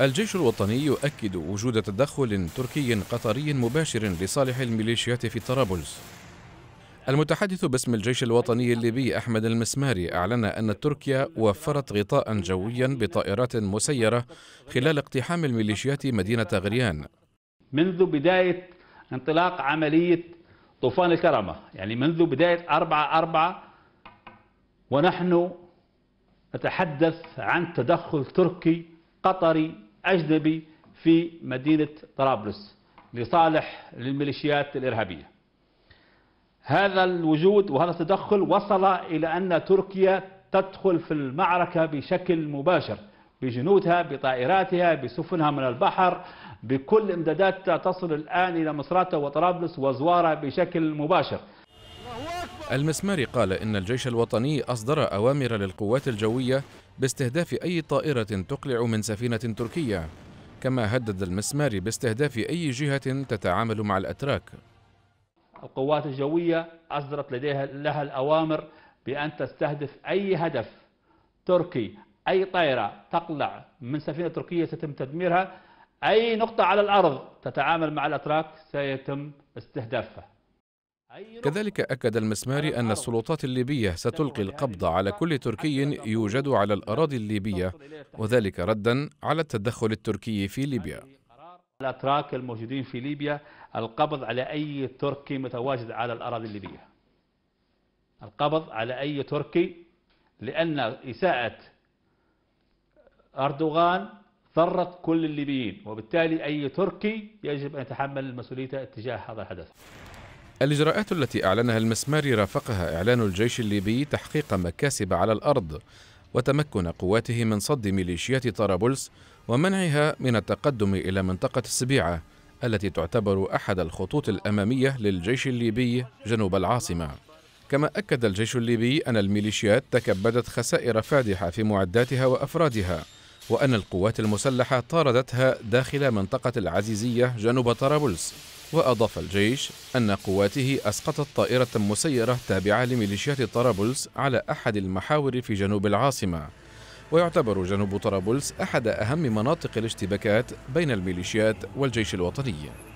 الجيش الوطني يؤكد وجود تدخل تركي قطري مباشر لصالح الميليشيات في طرابلس المتحدث باسم الجيش الوطني الليبي أحمد المسماري أعلن أن تركيا وفرت غطاء جويا بطائرات مسيرة خلال اقتحام الميليشيات مدينة غريان منذ بداية انطلاق عملية طوفان الكرمة يعني منذ بداية أربعة أربعة ونحن نتحدث عن تدخل تركي قطري أجنبي في مدينة طرابلس لصالح للميليشيات الإرهابية هذا الوجود وهذا التدخل وصل إلى أن تركيا تدخل في المعركة بشكل مباشر بجنودها بطائراتها بسفنها من البحر بكل امداداتها تصل الآن إلى مصراتة وطرابلس وزوارة بشكل مباشر المسماري قال إن الجيش الوطني أصدر أوامر للقوات الجوية باستهداف أي طائرة تقلع من سفينة تركية كما هدد المسماري باستهداف أي جهة تتعامل مع الأتراك القوات الجوية أصدرت لديها لها الأوامر بأن تستهدف أي هدف تركي أي طائرة تقلع من سفينة تركية سيتم تدميرها أي نقطة على الأرض تتعامل مع الأتراك سيتم استهدافها كذلك أكد المسماري أن السلطات الليبية ستلقي القبض على كل تركي يوجد على الأراضي الليبية وذلك ردا على التدخل التركي في ليبيا الأتراك الموجودين في ليبيا القبض على أي تركي متواجد على الأراضي الليبية القبض على أي تركي لأن إساءة أردوغان ضرت كل الليبيين وبالتالي أي تركي يجب أن يتحمل مسؤوليته اتجاه هذا الحدث الإجراءات التي أعلنها المسمار رافقها إعلان الجيش الليبي تحقيق مكاسب على الأرض وتمكن قواته من صد ميليشيات طرابلس ومنعها من التقدم إلى منطقة السبيعة التي تعتبر أحد الخطوط الأمامية للجيش الليبي جنوب العاصمة كما أكد الجيش الليبي أن الميليشيات تكبدت خسائر فادحة في معداتها وأفرادها وأن القوات المسلحة طاردتها داخل منطقة العزيزية جنوب طرابلس وأضاف الجيش أن قواته أسقطت طائرة مسيرة تابعة لميليشيات طرابلس على أحد المحاور في جنوب العاصمة ويعتبر جنوب طرابلس أحد أهم مناطق الاشتباكات بين الميليشيات والجيش الوطني